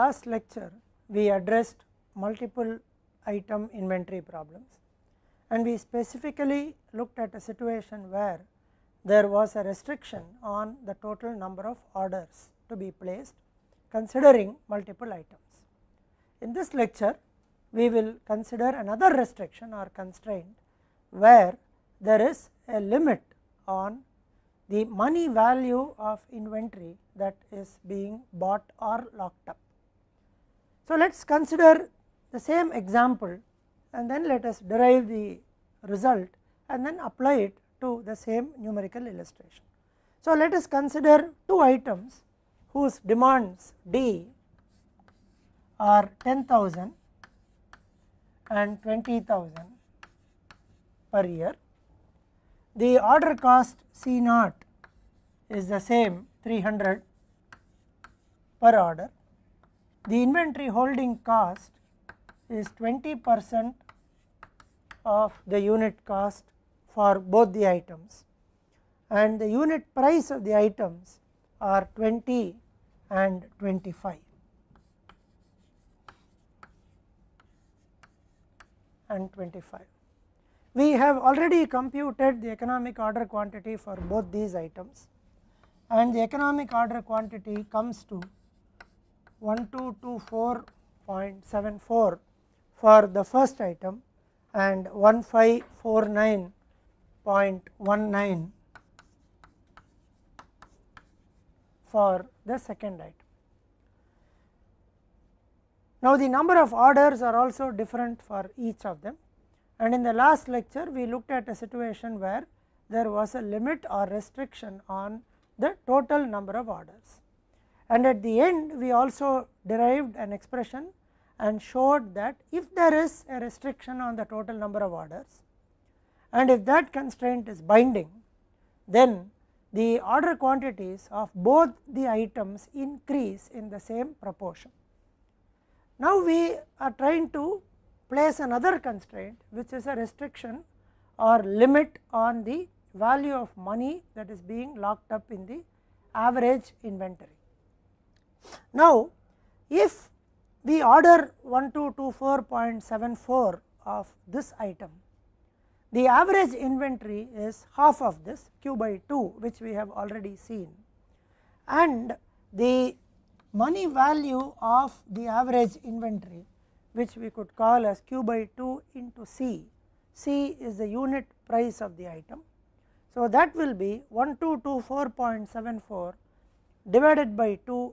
last lecture we addressed multiple item inventory problems and we specifically looked at a situation where there was a restriction on the total number of orders to be placed considering multiple items. In this lecture we will consider another restriction or constraint where there is a limit on the money value of inventory that is being bought or locked up. So, let us consider the same example and then let us derive the result and then apply it to the same numerical illustration. So, let us consider two items whose demands D are 10,000 and 20,000 per year. The order cost C naught is the same 300 per order the inventory holding cost is 20 percent of the unit cost for both the items and the unit price of the items are 20 and 25 and 25. We have already computed the economic order quantity for both these items and the economic order quantity comes to 1224.74 for the first item and 1549.19 for the second item. Now, the number of orders are also different for each of them and in the last lecture we looked at a situation where there was a limit or restriction on the total number of orders and at the end we also derived an expression and showed that if there is a restriction on the total number of orders and if that constraint is binding then the order quantities of both the items increase in the same proportion. Now, we are trying to place another constraint which is a restriction or limit on the value of money that is being locked up in the average inventory. Now, if we order 1224.74 of this item, the average inventory is half of this q by 2 which we have already seen and the money value of the average inventory which we could call as q by 2 into C. C is the unit price of the item. So, that will be 1224.74 divided by 2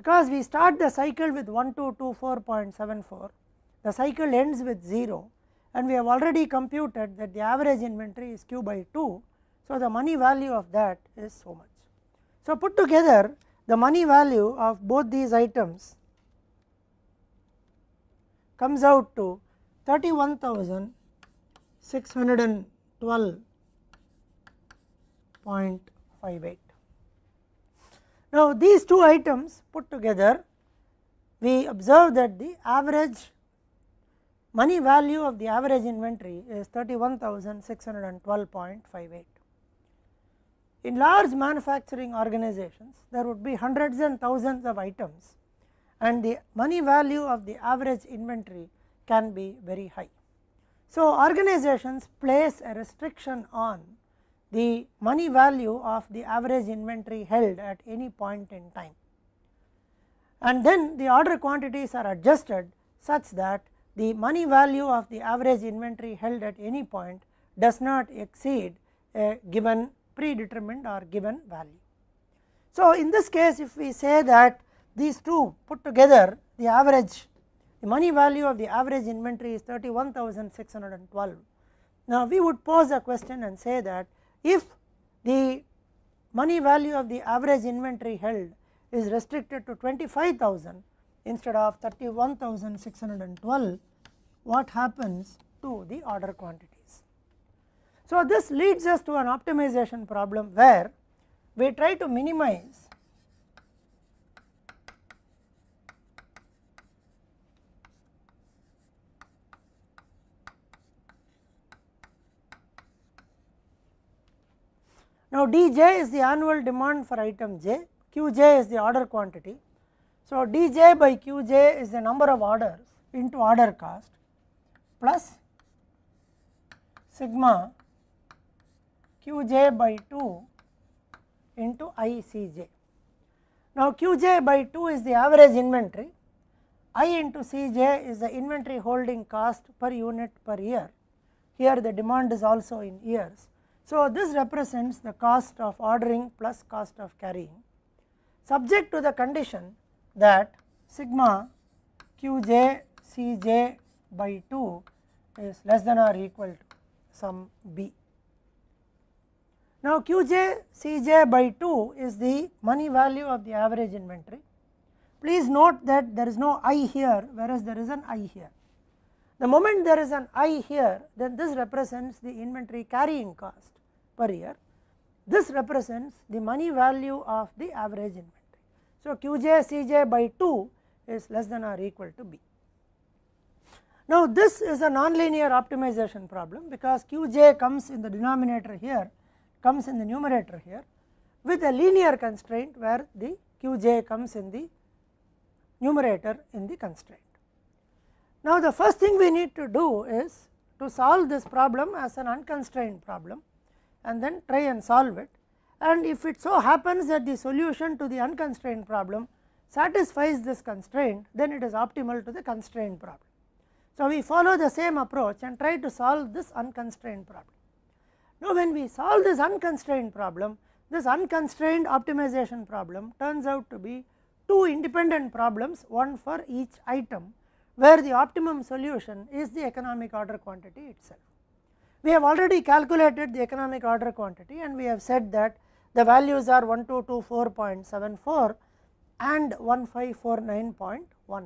because we start the cycle with 1224.74 the cycle ends with 0 and we have already computed that the average inventory is q by 2. So, the money value of that is so much. So, put together the money value of both these items comes out to 31612.58. Now, these two items put together we observe that the average money value of the average inventory is 31612.58. In large manufacturing organizations there would be hundreds and thousands of items and the money value of the average inventory can be very high. So, organizations place a restriction on the money value of the average inventory held at any point in time. And then the order quantities are adjusted such that the money value of the average inventory held at any point does not exceed a given predetermined or given value. So, in this case if we say that these two put together the average the money value of the average inventory is 31612 now we would pose a question and say that if the money value of the average inventory held is restricted to 25,000 instead of 31,612, what happens to the order quantities? So, this leads us to an optimization problem where we try to minimize Now, Dj is the annual demand for item j, Qj is the order quantity. So, Dj by Qj is the number of orders into order cost plus sigma Qj by 2 into ICj. Now, Qj by 2 is the average inventory, I into Cj is the inventory holding cost per unit per year. Here the demand is also in years so, this represents the cost of ordering plus cost of carrying subject to the condition that sigma qj cj by 2 is less than or equal to some b. Now, qj cj by 2 is the money value of the average inventory. Please note that there is no i here whereas there is an i here. The moment there is an i here then this represents the inventory carrying cost per year. This represents the money value of the average inventory. So, Qj Cj by 2 is less than or equal to B. Now, this is a nonlinear optimization problem because Qj comes in the denominator here, comes in the numerator here with a linear constraint where the Qj comes in the numerator in the constraint. Now, the first thing we need to do is to solve this problem as an unconstrained problem and then try and solve it and if it so happens that the solution to the unconstrained problem satisfies this constraint then it is optimal to the constrained problem. So, we follow the same approach and try to solve this unconstrained problem. Now, when we solve this unconstrained problem this unconstrained optimization problem turns out to be two independent problems one for each item where the optimum solution is the economic order quantity itself. We have already calculated the economic order quantity and we have said that the values are 1224.74 and 1549.19.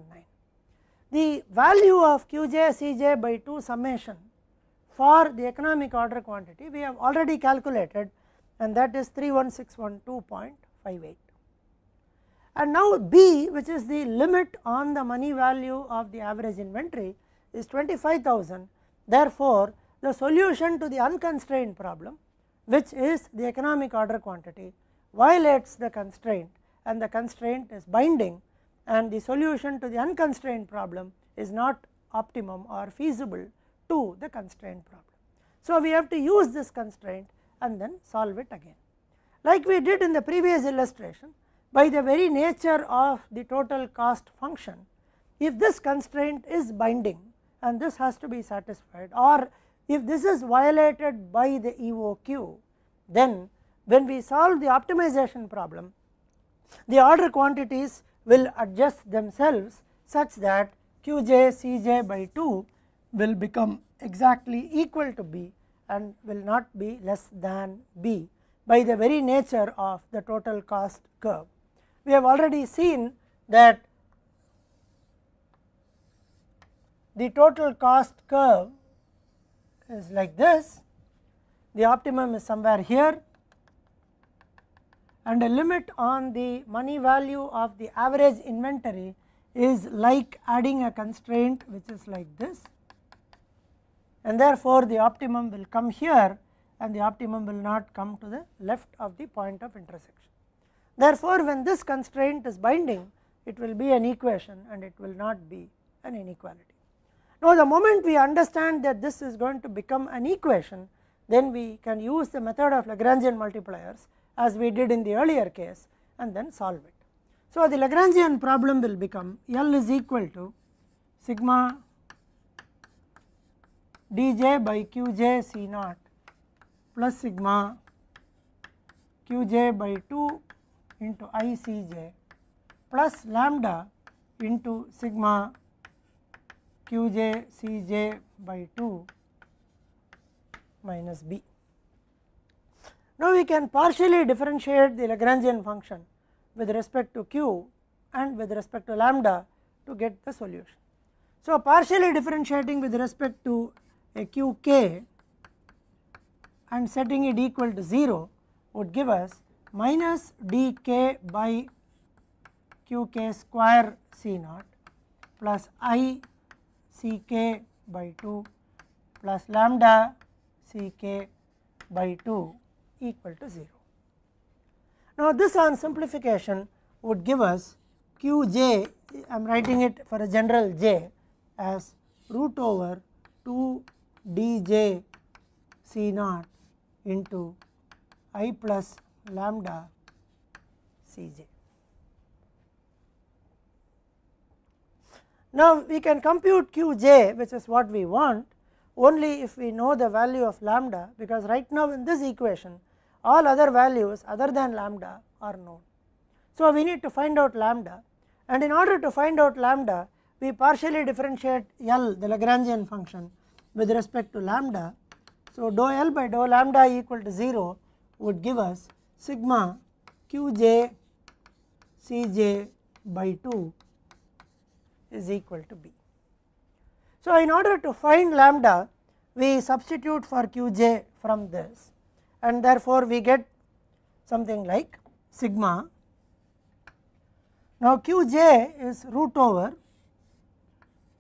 The value of QJCJ by 2 summation for the economic order quantity we have already calculated and that is 31612.58. And now B which is the limit on the money value of the average inventory is 25,000 therefore the solution to the unconstrained problem which is the economic order quantity violates the constraint and the constraint is binding and the solution to the unconstrained problem is not optimum or feasible to the constraint problem. So, we have to use this constraint and then solve it again. Like we did in the previous illustration by the very nature of the total cost function, if this constraint is binding and this has to be satisfied or if this is violated by the EOQ, then when we solve the optimization problem, the order quantities will adjust themselves such that Qj Cj by 2 will become exactly equal to B and will not be less than B by the very nature of the total cost curve. We have already seen that the total cost curve is like this, the optimum is somewhere here and a limit on the money value of the average inventory is like adding a constraint which is like this and therefore, the optimum will come here and the optimum will not come to the left of the point of intersection. Therefore, when this constraint is binding it will be an equation and it will not be an inequality. Now, the moment we understand that this is going to become an equation, then we can use the method of Lagrangian multipliers as we did in the earlier case and then solve it. So, the Lagrangian problem will become L is equal to sigma dj by qj c naught plus sigma qj by 2 into i cj plus lambda into sigma qj cj by 2 minus b. Now, we can partially differentiate the Lagrangian function with respect to q and with respect to lambda to get the solution. So, partially differentiating with respect to a qk and setting it equal to 0 would give us minus dk by qk square c naught plus i Ck by 2 plus lambda Ck by 2 equal to 0. Now, this on simplification would give us Q j. I am writing it for a general j as root over 2 dj naught into i plus lambda Cj. Now, we can compute Qj which is what we want only if we know the value of lambda because right now in this equation all other values other than lambda are known. So, we need to find out lambda and in order to find out lambda we partially differentiate L the Lagrangian function with respect to lambda. So, dou L by dou lambda equal to 0 would give us sigma Qj Cj by 2 is equal to B. So, in order to find lambda we substitute for Qj from this and therefore, we get something like sigma. Now, Qj is root over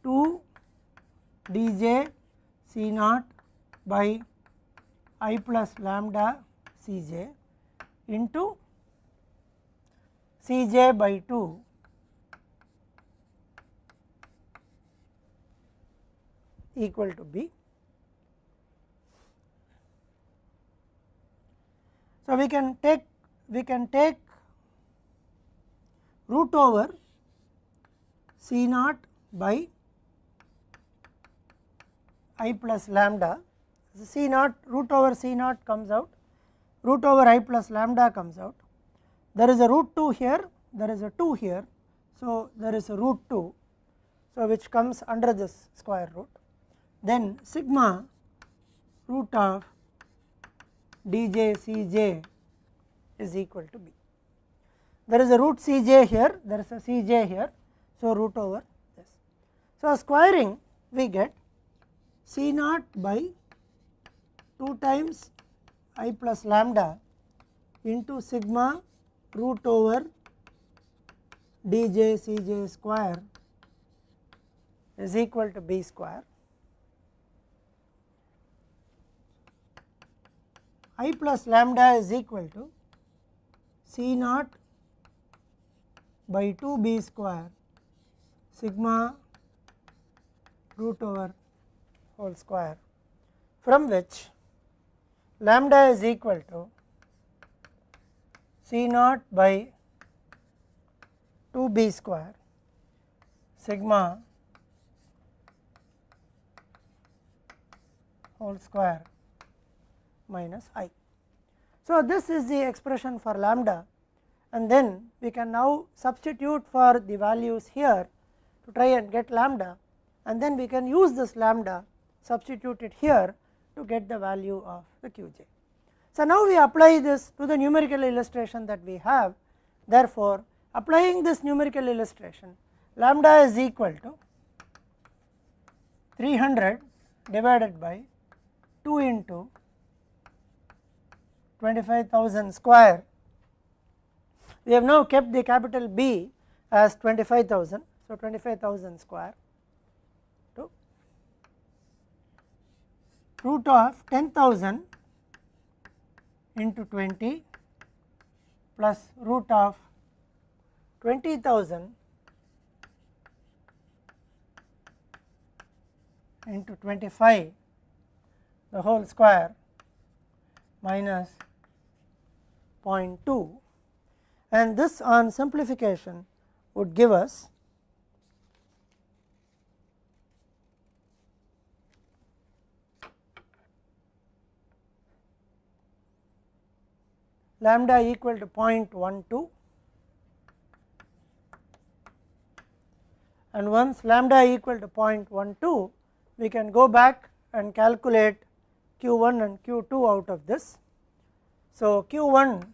2 J C naught by i plus lambda Cj into Cj by 2 equal to B. So, we can take we can take root over C naught by i plus lambda. So, C naught root over C naught comes out root over i plus lambda comes out. There is a root 2 here, there is a 2 here. So, there is a root 2, so which comes under this square root then sigma root of d j c j is equal to b. There is a root cj here, there is a c j here, so root over this. So, squaring we get c naught by 2 times i plus lambda into sigma root over d j c j square is equal to b square i plus lambda is equal to C naught by 2 b square sigma root over whole square from which lambda is equal to C naught by 2 b square sigma whole square minus i. So, this is the expression for lambda and then we can now substitute for the values here to try and get lambda and then we can use this lambda substitute it here to get the value of the qj. So, now we apply this to the numerical illustration that we have therefore, applying this numerical illustration lambda is equal to 300 divided by 2 into 25000 square we have now kept the capital B as 25000 so 25000 square to root of 10000 into 20 plus root of 20000 into 25 the whole square minus 0.2 and this on simplification would give us lambda equal to 0.12 and once lambda equal to 0.12 we can go back and calculate q 1 and q 2 out of this. So, q 1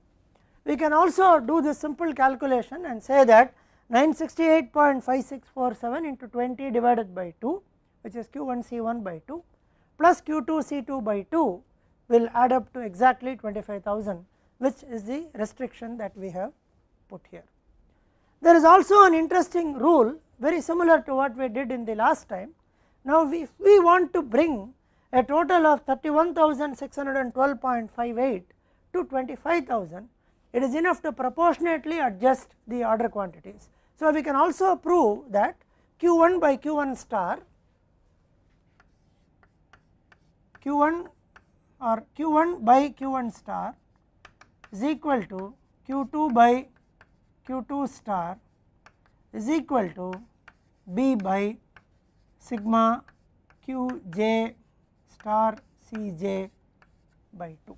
We can also do this simple calculation and say that 968.5647 into 20 divided by 2 which is q1 c1 by 2 plus q2 c2 by 2 will add up to exactly 25,000 which is the restriction that we have put here. There is also an interesting rule very similar to what we did in the last time. Now, we, if we want to bring a total of 31,612.58 to 25,000 it is enough to proportionately adjust the order quantities. So, we can also prove that q 1 by q 1 star q 1 or q 1 by q 1 star is equal to q 2 by q 2 star is equal to b by sigma q j star c j by 2.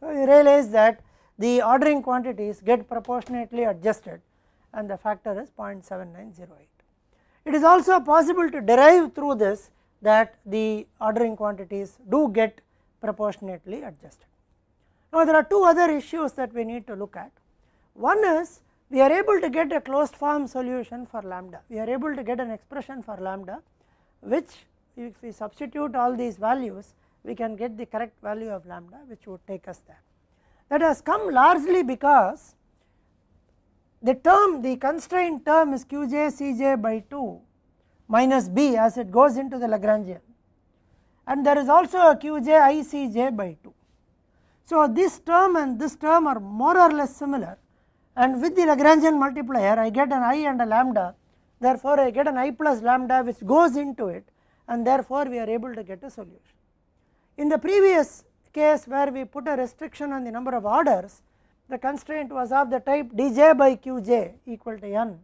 So, you realize that the ordering quantities get proportionately adjusted and the factor is 0.7908. It is also possible to derive through this that the ordering quantities do get proportionately adjusted. Now, there are two other issues that we need to look at. One is we are able to get a closed form solution for lambda, we are able to get an expression for lambda which if we substitute all these values we can get the correct value of lambda which would take us there. That has come largely because the term the constraint term is qj cj by 2 minus b as it goes into the Lagrangian and there is also a qj icj by 2. So, this term and this term are more or less similar and with the Lagrangian multiplier I get an i and a lambda therefore, I get an i plus lambda which goes into it and therefore, we are able to get a solution. In the previous case where we put a restriction on the number of orders, the constraint was of the type dj by qj equal to n.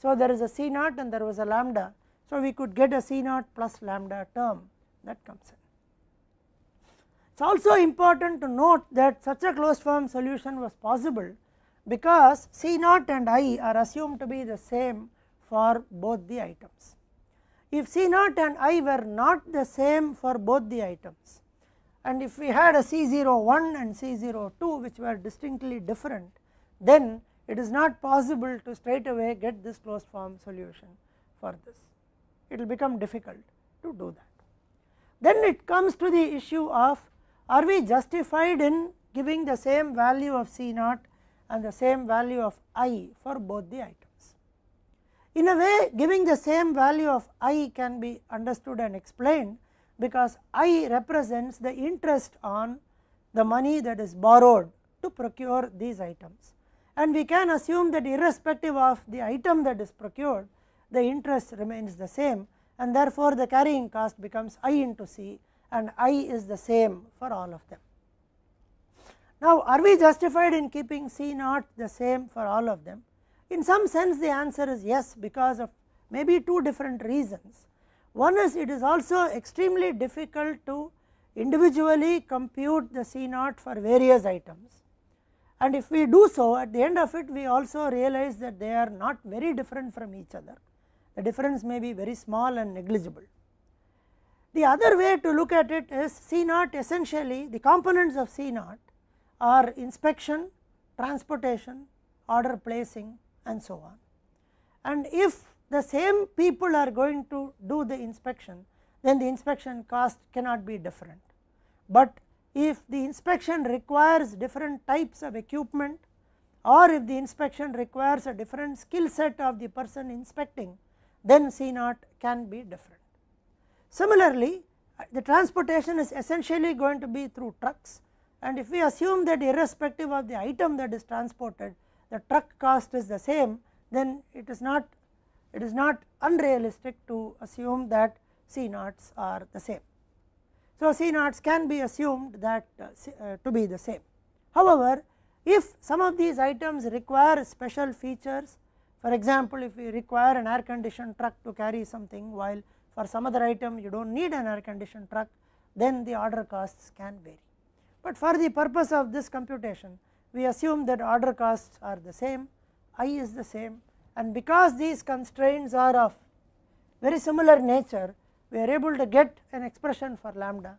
So, there is a C naught and there was a lambda. So, we could get a C naught plus lambda term that comes in. It is also important to note that such a closed form solution was possible because C naught and i are assumed to be the same for both the items. If C naught and i were not the same for both the items, and if we had a C01 and C02 which were distinctly different then it is not possible to straight away get this closed form solution for this it will become difficult to do that. Then it comes to the issue of are we justified in giving the same value of C 0 and the same value of I for both the items. In a way giving the same value of I can be understood and explained because I represents the interest on the money that is borrowed to procure these items. And we can assume that irrespective of the item that is procured, the interest remains the same and therefore, the carrying cost becomes I into C and I is the same for all of them. Now, are we justified in keeping C naught the same for all of them? In some sense the answer is yes because of maybe two different reasons. One is it is also extremely difficult to individually compute the C naught for various items and if we do so at the end of it we also realize that they are not very different from each other. The difference may be very small and negligible. The other way to look at it is C naught essentially the components of C naught are inspection, transportation, order placing and so on. And if the same people are going to do the inspection, then the inspection cost cannot be different. But if the inspection requires different types of equipment or if the inspection requires a different skill set of the person inspecting, then C naught can be different. Similarly, the transportation is essentially going to be through trucks and if we assume that irrespective of the item that is transported, the truck cost is the same, then it is not it is not unrealistic to assume that C naughts are the same. So, C naughts can be assumed that uh, uh, to be the same. However, if some of these items require special features for example, if we require an air conditioned truck to carry something while for some other item you do not need an air conditioned truck then the order costs can vary. But for the purpose of this computation we assume that order costs are the same, i is the same and because these constraints are of very similar nature we are able to get an expression for lambda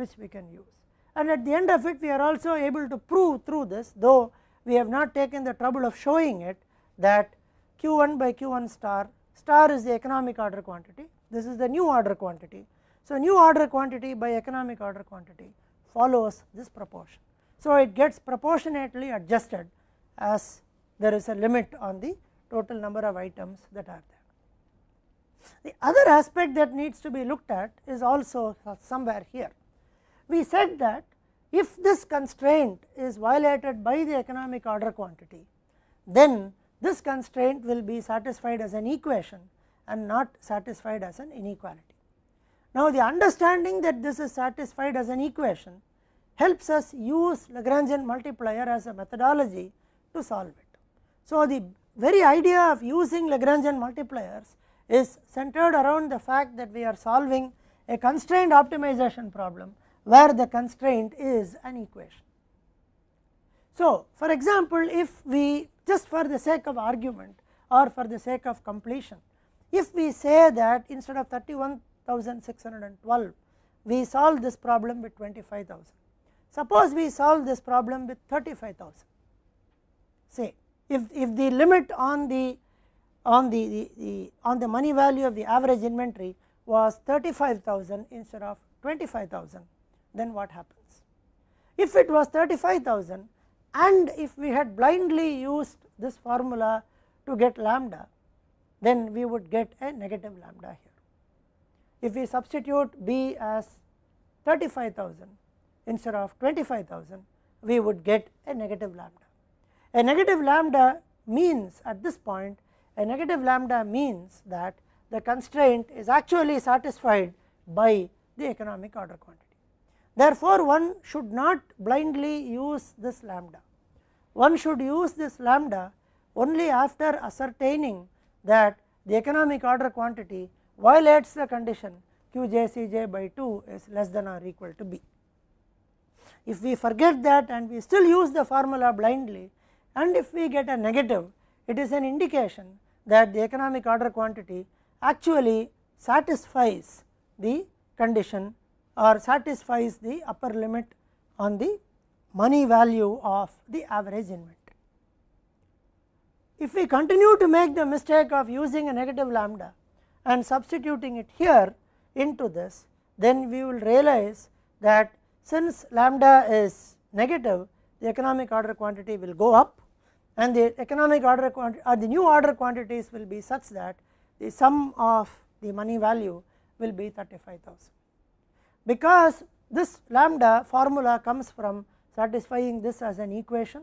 which we can use and at the end of it we are also able to prove through this though we have not taken the trouble of showing it that q1 by q1 star star is the economic order quantity this is the new order quantity. So, new order quantity by economic order quantity follows this proportion. So, it gets proportionately adjusted as there is a limit on the total number of items that are there. The other aspect that needs to be looked at is also somewhere here. We said that if this constraint is violated by the economic order quantity, then this constraint will be satisfied as an equation and not satisfied as an inequality. Now, the understanding that this is satisfied as an equation helps us use Lagrangian multiplier as a methodology to solve it. So, the very idea of using Lagrangian multipliers is centered around the fact that we are solving a constrained optimization problem where the constraint is an equation. So, for example, if we just for the sake of argument or for the sake of completion, if we say that instead of 31,612 we solve this problem with 25,000. Suppose we solve this problem with 35,000 say if, if the limit on the on the, the, the on the money value of the average inventory was 35,000 instead of 25,000 then what happens. If it was 35,000 and if we had blindly used this formula to get lambda then we would get a negative lambda here. If we substitute B as 35,000 instead of 25,000 we would get a negative lambda. A negative lambda means at this point a negative lambda means that the constraint is actually satisfied by the economic order quantity. Therefore, one should not blindly use this lambda. One should use this lambda only after ascertaining that the economic order quantity violates the condition qjcj by 2 is less than or equal to b. If we forget that and we still use the formula blindly, and if we get a negative it is an indication that the economic order quantity actually satisfies the condition or satisfies the upper limit on the money value of the average inventory. If we continue to make the mistake of using a negative lambda and substituting it here into this then we will realize that since lambda is negative the economic order quantity will go up and the economic order or the new order quantities will be such that the sum of the money value will be 35,000. Because this lambda formula comes from satisfying this as an equation.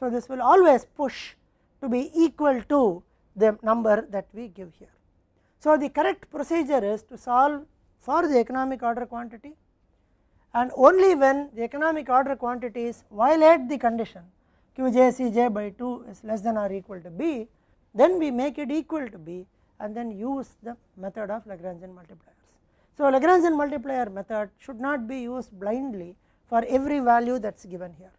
So, this will always push to be equal to the number that we give here. So, the correct procedure is to solve for the economic order quantity and only when the economic order quantities violate the condition qjcj by 2 is less than or equal to b then we make it equal to b and then use the method of Lagrangian multipliers. So, Lagrangian multiplier method should not be used blindly for every value that is given here.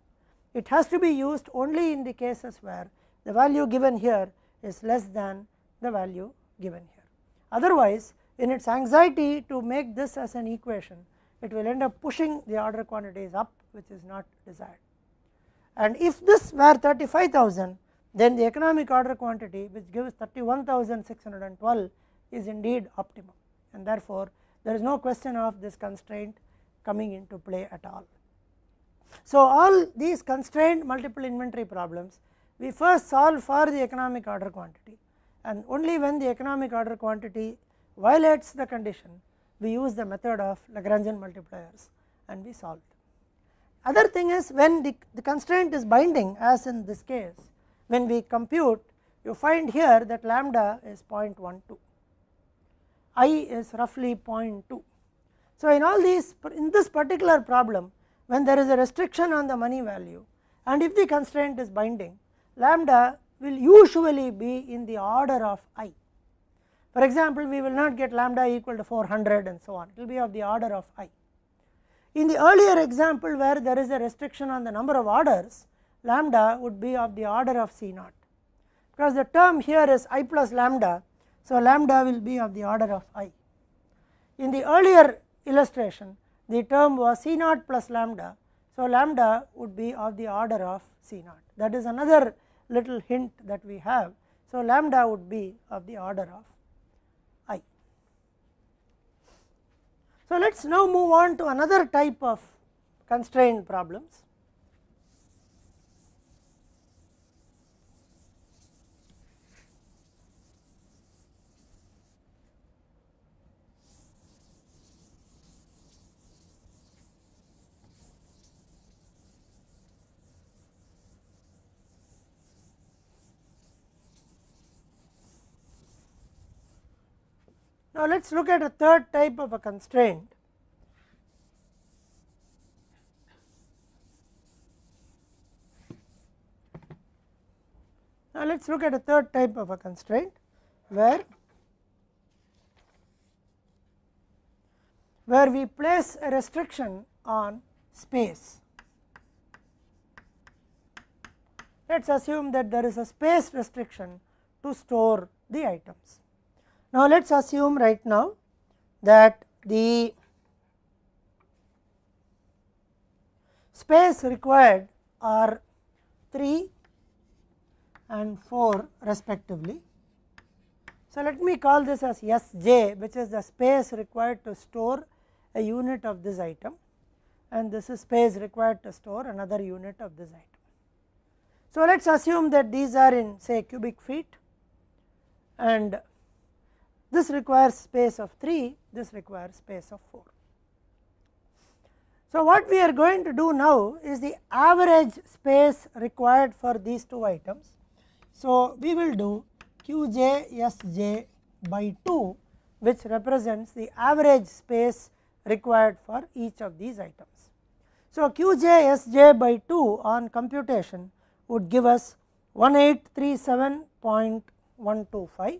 It has to be used only in the cases where the value given here is less than the value given here. Otherwise, in its anxiety to make this as an equation, it will end up pushing the order quantities up which is not desired and if this were 35,000 then the economic order quantity which gives 31,612 is indeed optimum and therefore, there is no question of this constraint coming into play at all. So, all these constrained multiple inventory problems we first solve for the economic order quantity and only when the economic order quantity violates the condition we use the method of Lagrangian multipliers and we solve them. Other thing is when the, the constraint is binding as in this case when we compute you find here that lambda is 0.12 i is roughly 0.2. So, in all these in this particular problem when there is a restriction on the money value and if the constraint is binding lambda will usually be in the order of i. For example, we will not get lambda equal to 400 and so on it will be of the order of i. In the earlier example where there is a restriction on the number of orders, lambda would be of the order of C naught because the term here is i plus lambda. So, lambda will be of the order of i. In the earlier illustration, the term was C naught plus lambda. So, lambda would be of the order of C naught that is another little hint that we have. So, lambda would be of the order of So, let us now move on to another type of constraint problems Now, let us look at a third type of a constraint. Now, let us look at a third type of a constraint where where we place a restriction on space. Let us assume that there is a space restriction to store the items. Now, let us assume right now that the space required are 3 and 4 respectively. So, let me call this as S j which is the space required to store a unit of this item and this is space required to store another unit of this item. So, let us assume that these are in say cubic feet and this requires space of 3, this requires space of 4. So, what we are going to do now is the average space required for these two items. So, we will do Qj Sj by 2 which represents the average space required for each of these items. So, Qj Sj by 2 on computation would give us 1837.125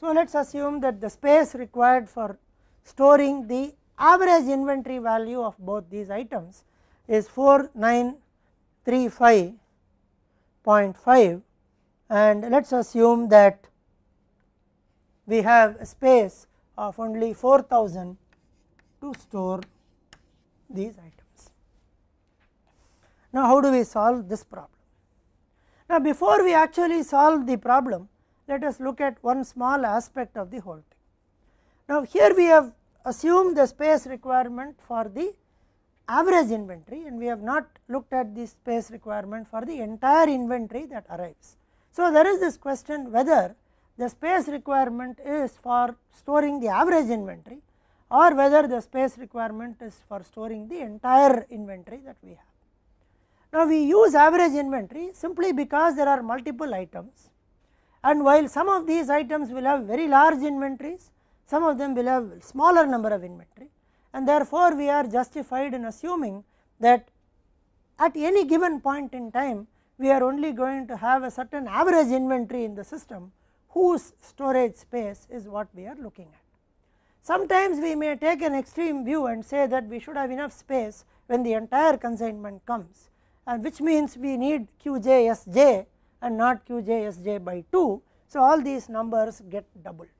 So, let us assume that the space required for storing the average inventory value of both these items is 4935.5 and let us assume that we have a space of only 4000 to store these items. Now, how do we solve this problem? Now, before we actually solve the problem, let us look at one small aspect of the whole thing. Now, here we have assumed the space requirement for the average inventory and we have not looked at the space requirement for the entire inventory that arrives. So, there is this question whether the space requirement is for storing the average inventory or whether the space requirement is for storing the entire inventory that we have. Now, we use average inventory simply because there are multiple items and while some of these items will have very large inventories, some of them will have smaller number of inventory and therefore, we are justified in assuming that at any given point in time, we are only going to have a certain average inventory in the system whose storage space is what we are looking at. Sometimes we may take an extreme view and say that we should have enough space when the entire consignment comes and which means we need QJSJ and not qj by 2. So, all these numbers get doubled,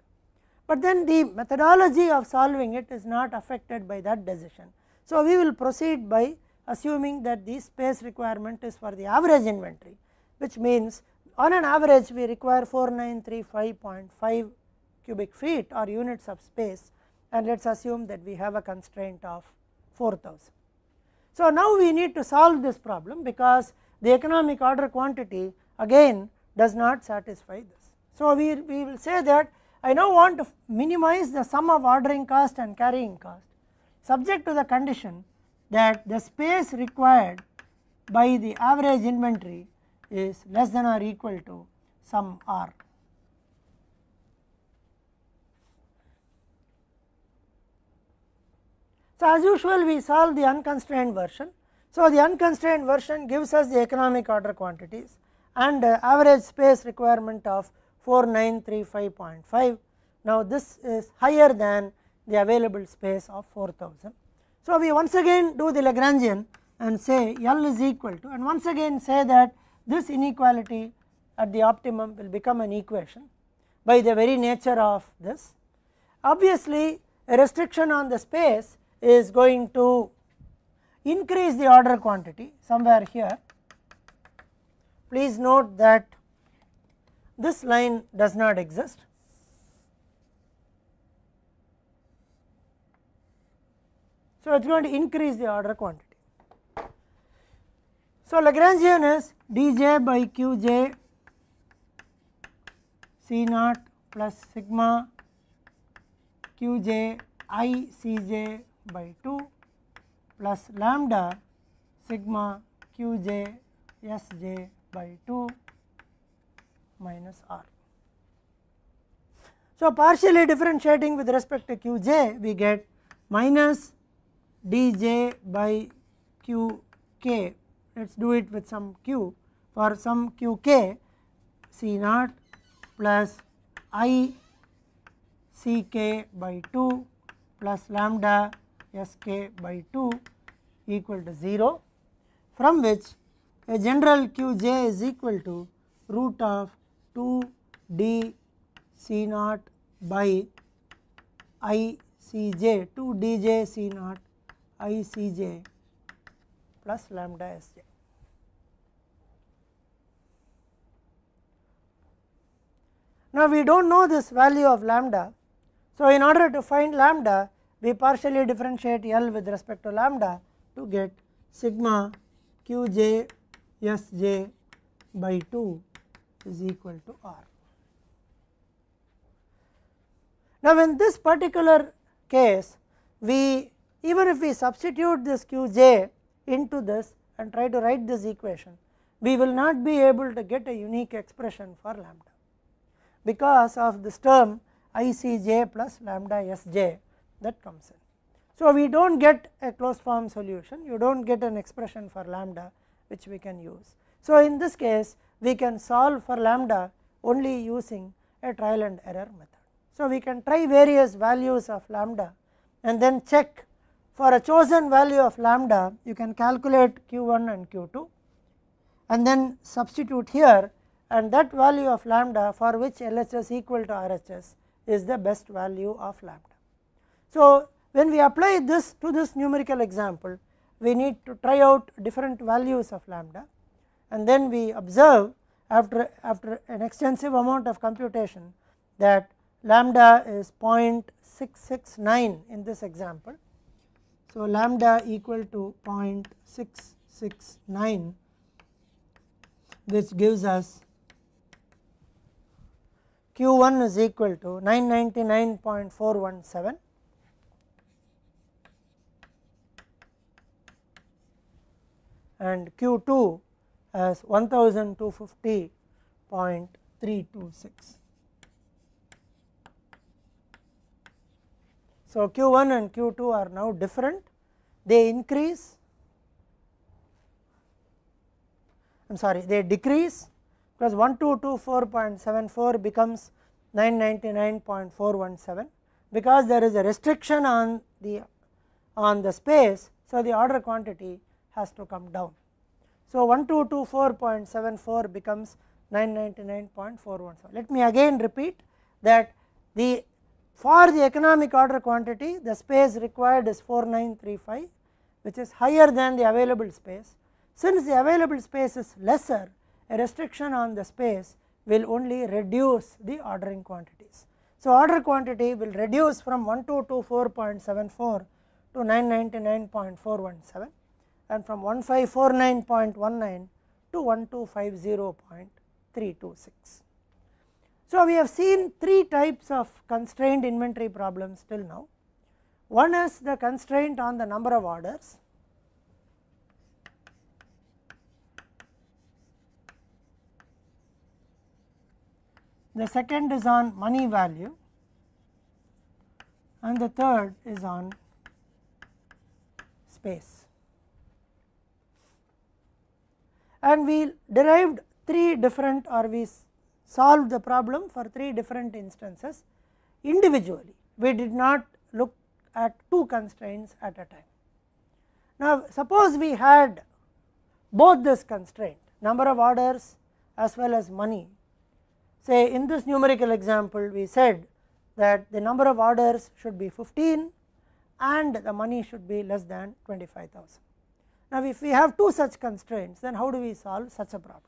but then the methodology of solving it is not affected by that decision. So, we will proceed by assuming that the space requirement is for the average inventory which means on an average we require 4935.5 cubic feet or units of space and let us assume that we have a constraint of 4000. So, now we need to solve this problem because the economic order quantity again does not satisfy this. So, we, we will say that I now want to minimize the sum of ordering cost and carrying cost subject to the condition that the space required by the average inventory is less than or equal to sum r. So, as usual we solve the unconstrained version. So, the unconstrained version gives us the economic order quantities and uh, average space requirement of 4935.5. Now, this is higher than the available space of 4000. So, we once again do the Lagrangian and say L is equal to and once again say that this inequality at the optimum will become an equation by the very nature of this. Obviously, a restriction on the space is going to increase the order quantity somewhere here Please note that this line does not exist. So, it is going to increase the order quantity. So, Lagrangian is dj by qj c naught plus sigma qj i cj by 2 plus lambda sigma qj sj by 2 minus r. So, partially differentiating with respect to qj we get minus dj by qk let us do it with some q for some qk c naught plus i ck by 2 plus lambda sk by 2 equal to 0 from which a general qj is equal to root of 2 d c naught by i c j 2 d j c naught i c j plus lambda s j. Now, we do not know this value of lambda. So, in order to find lambda we partially differentiate L with respect to lambda to get sigma q j S j by 2 is equal to r. Now, in this particular case we even if we substitute this q j into this and try to write this equation we will not be able to get a unique expression for lambda because of this term i c j plus lambda s j that comes in. So, we do not get a closed form solution you do not get an expression for lambda which we can use. So, in this case we can solve for lambda only using a trial and error method. So, we can try various values of lambda and then check for a chosen value of lambda you can calculate q1 and q2 and then substitute here and that value of lambda for which LHS equal to RHS is the best value of lambda. So, when we apply this to this numerical example we need to try out different values of lambda and then we observe after, after an extensive amount of computation that lambda is 0.669 in this example. So, lambda equal to 0.669 which gives us q 1 is equal to 999.417 and Q2 as 1250.326. So, Q1 and Q2 are now different, they increase, I am sorry, they decrease because 1224.74 becomes 999.417 because there is a restriction on the on the space. So, the order quantity has to come down. So 1224.74 becomes 999.417. Let me again repeat that the for the economic order quantity the space required is 4935 which is higher than the available space. Since the available space is lesser a restriction on the space will only reduce the ordering quantities. So, order quantity will reduce from 1224.74 to 999.417 and from 1549.19 to 1250.326. So, we have seen three types of constrained inventory problems till now. One is the constraint on the number of orders. The second is on money value and the third is on space. and we derived 3 different or we solved the problem for 3 different instances individually. We did not look at 2 constraints at a time. Now, suppose we had both this constraint number of orders as well as money. Say in this numerical example we said that the number of orders should be 15 and the money should be less than 25,000. Now, if we have two such constraints then how do we solve such a problem?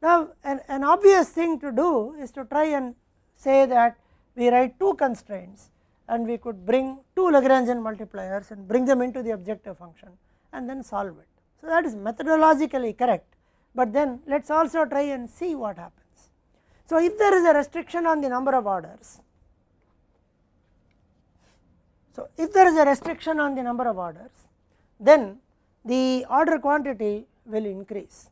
Now, an, an obvious thing to do is to try and say that we write two constraints and we could bring two Lagrangian multipliers and bring them into the objective function and then solve it. So, that is methodologically correct, but then let us also try and see what happens. So, if there is a restriction on the number of orders, so if there is a restriction on the number of orders, then the order quantity will increase.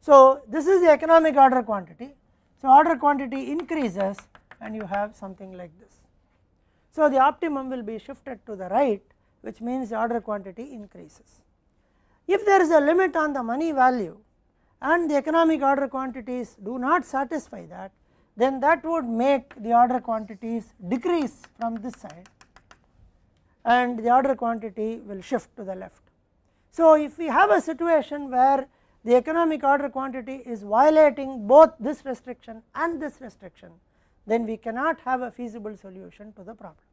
So, this is the economic order quantity. So, order quantity increases and you have something like this. So, the optimum will be shifted to the right which means the order quantity increases. If there is a limit on the money value and the economic order quantities do not satisfy that then that would make the order quantities decrease from this side and the order quantity will shift to the left. So, if we have a situation where the economic order quantity is violating both this restriction and this restriction, then we cannot have a feasible solution to the problem.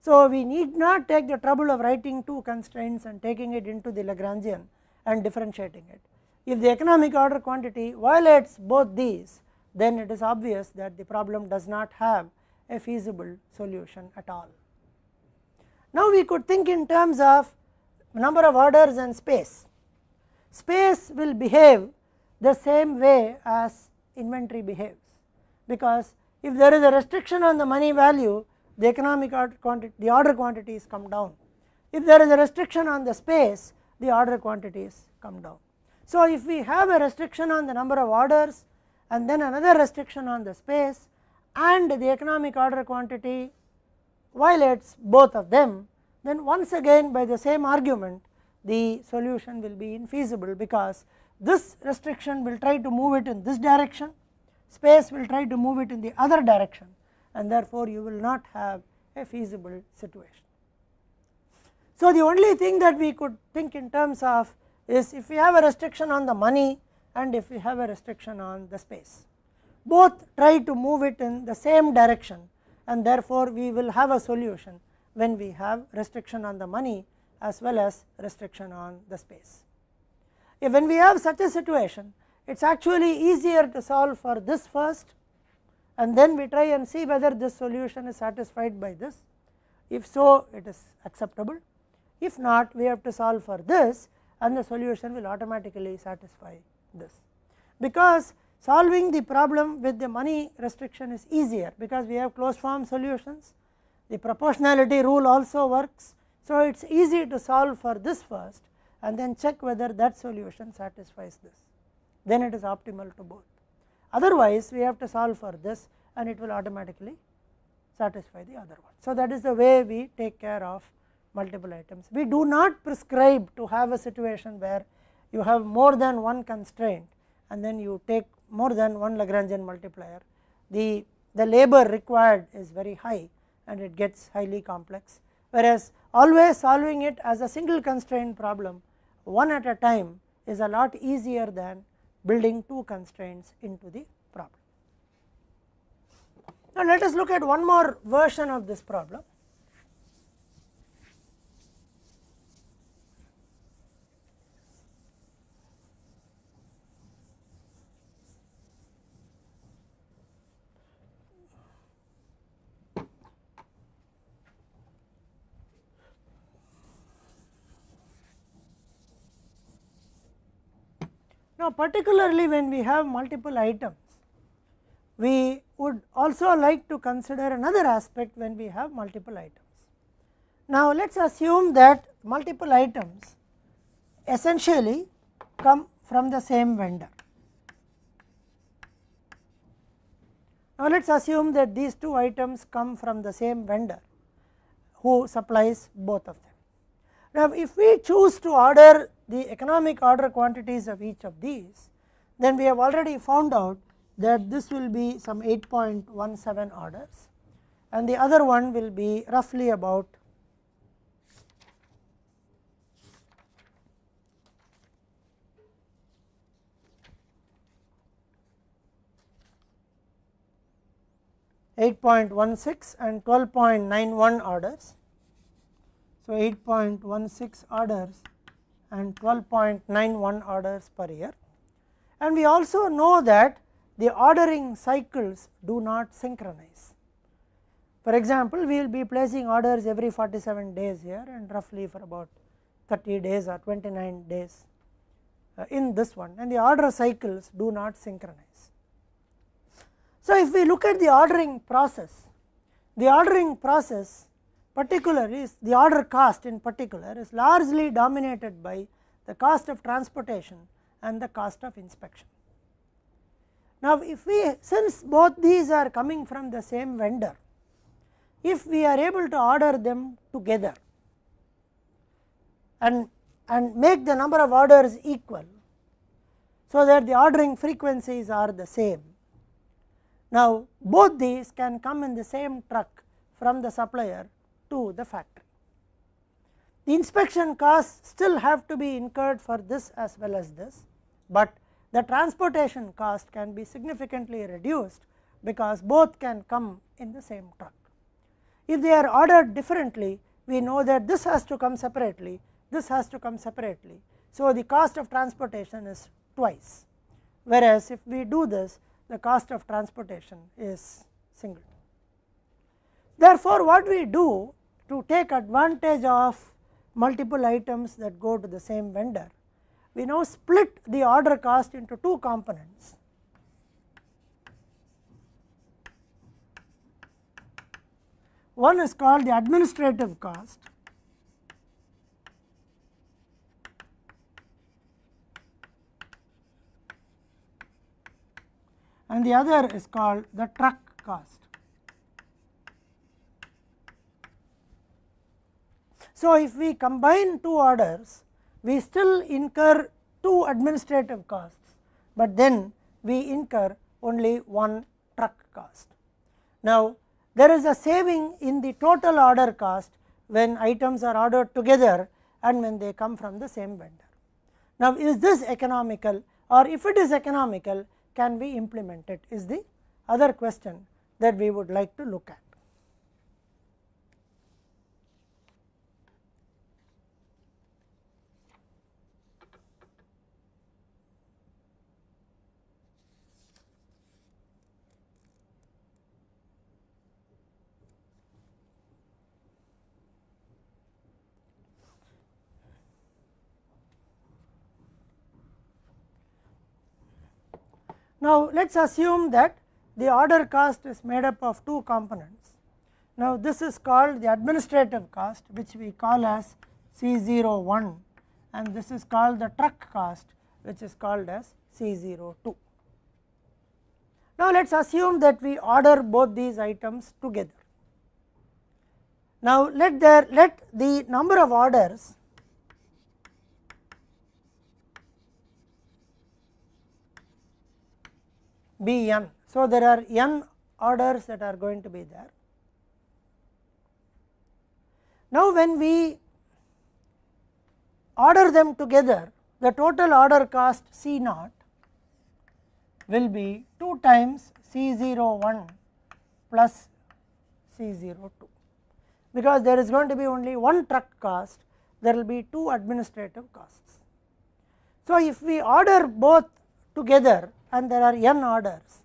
So, we need not take the trouble of writing two constraints and taking it into the Lagrangian and differentiating it. If the economic order quantity violates both these, then it is obvious that the problem does not have a feasible solution at all. Now, we could think in terms of number of orders and space. Space will behave the same way as inventory behaves because if there is a restriction on the money value the economic order quantity the order quantities come down. If there is a restriction on the space the order quantities come down. So, if we have a restriction on the number of orders and then another restriction on the space and the economic order quantity violates both of them then once again by the same argument the solution will be infeasible because this restriction will try to move it in this direction, space will try to move it in the other direction and therefore you will not have a feasible situation. So, the only thing that we could think in terms of is if we have a restriction on the money and if we have a restriction on the space. Both try to move it in the same direction and therefore, we will have a solution when we have restriction on the money as well as restriction on the space. If when we have such a situation it is actually easier to solve for this first and then we try and see whether this solution is satisfied by this. If so it is acceptable if not we have to solve for this and the solution will automatically satisfy this. Because solving the problem with the money restriction is easier because we have closed form solutions the proportionality rule also works. So, it is easy to solve for this first and then check whether that solution satisfies this. Then it is optimal to both. Otherwise, we have to solve for this and it will automatically satisfy the other one. So, that is the way we take care of multiple items. We do not prescribe to have a situation where you have more than one constraint and then you take more than one Lagrangian multiplier. The, the labor required is very high and it gets highly complex. Whereas always solving it as a single constraint problem one at a time is a lot easier than building two constraints into the problem. Now let us look at one more version of this problem. Now, particularly when we have multiple items, we would also like to consider another aspect when we have multiple items. Now, let us assume that multiple items essentially come from the same vendor. Now, let us assume that these two items come from the same vendor who supplies both of them. Now, if we choose to order the economic order quantities of each of these, then we have already found out that this will be some 8.17 orders and the other one will be roughly about 8.16 and 12.91 orders. So, 8.16 orders and 12.91 orders per year. And we also know that the ordering cycles do not synchronize. For example, we will be placing orders every 47 days here and roughly for about 30 days or 29 days uh, in this one and the order cycles do not synchronize. So, if we look at the ordering process, the ordering process particular is the order cost in particular is largely dominated by the cost of transportation and the cost of inspection. Now, if we since both these are coming from the same vendor, if we are able to order them together and, and make the number of orders equal, so that the ordering frequencies are the same. Now, both these can come in the same truck from the supplier to the factory. The inspection costs still have to be incurred for this as well as this, but the transportation cost can be significantly reduced because both can come in the same truck. If they are ordered differently, we know that this has to come separately, this has to come separately. So, the cost of transportation is twice, whereas if we do this, the cost of transportation is single. Therefore, what we do to take advantage of multiple items that go to the same vendor, we now split the order cost into two components. One is called the administrative cost and the other is called the truck cost. So, if we combine two orders, we still incur two administrative costs, but then we incur only one truck cost. Now, there is a saving in the total order cost when items are ordered together and when they come from the same vendor. Now, is this economical or if it is economical can we implement it is the other question that we would like to look at. Now, let us assume that the order cost is made up of two components. Now, this is called the administrative cost which we call as C01 and this is called the truck cost which is called as C02. Now, let us assume that we order both these items together. Now, let there let the number of orders be n. So, there are n orders that are going to be there. Now, when we order them together, the total order cost C naught will be 2 times C 0 1 plus C 0 2, because there is going to be only one truck cost, there will be two administrative costs. So, if we order both together, and there are n orders,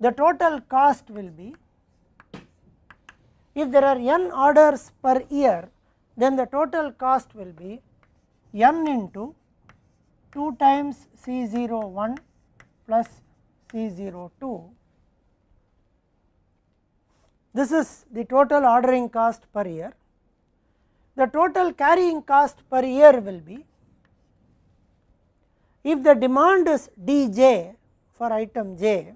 the total cost will be if there are n orders per year then the total cost will be n into 2 times C 0 1 plus C 0 2. This is the total ordering cost per year. The total carrying cost per year will be if the demand is D j for item j,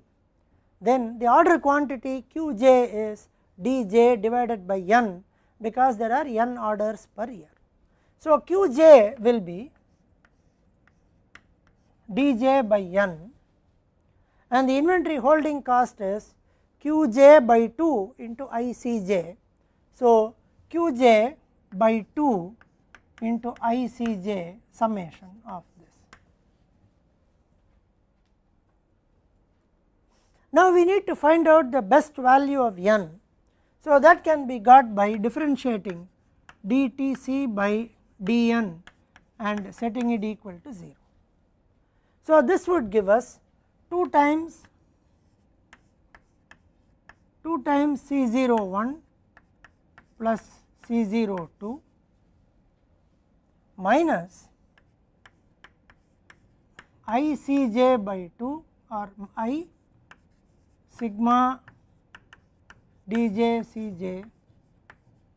then the order quantity q j is d j divided by n because there are n orders per year. So, q j will be d j by n and the inventory holding cost is q j by 2 into i c j. So, q j by 2 into i c j summation of Now, we need to find out the best value of n. So, that can be got by differentiating dTc by dn and setting it equal to 0. So, this would give us 2 times 2 times C 0 1 plus C 0 2 minus I C j by 2 or I sigma dj cj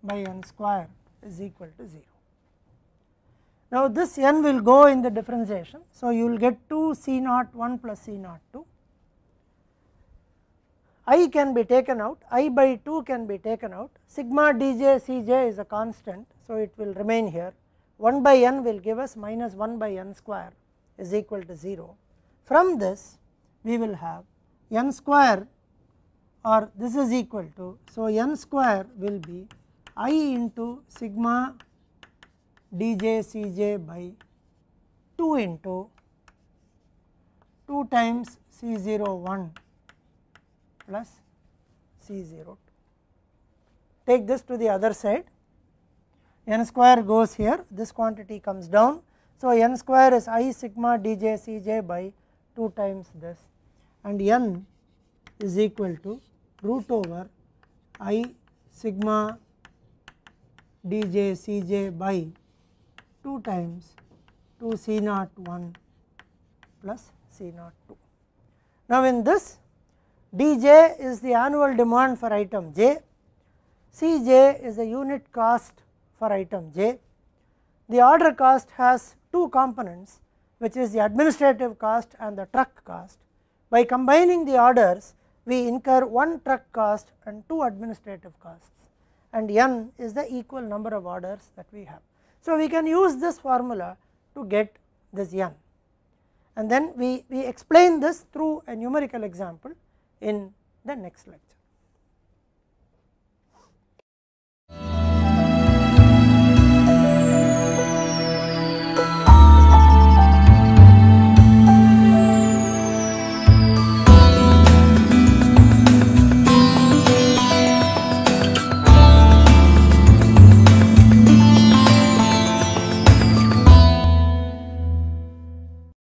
by n square is equal to 0. Now, this n will go in the differentiation. So, you will get 2 C naught 1 plus C naught 2. i can be taken out, i by 2 can be taken out, sigma dj cj is a constant. So, it will remain here 1 by n will give us minus 1 by n square is equal to 0. From this we will have n square or this is equal to so n square will be i into sigma dj cj by 2 into 2 times c 0 1 plus c 0 2. Take this to the other side n square goes here this quantity comes down. So, n square is i sigma dj cj by 2 times this and n is equal to root over i sigma dj cj by 2 times 2 c naught 1 plus c naught 2. Now, in this dj is the annual demand for item j, cj is the unit cost for item j. The order cost has two components which is the administrative cost and the truck cost. By combining the orders we incur 1 truck cost and 2 administrative costs and n is the equal number of orders that we have. So, we can use this formula to get this n and then we, we explain this through a numerical example in the next lecture.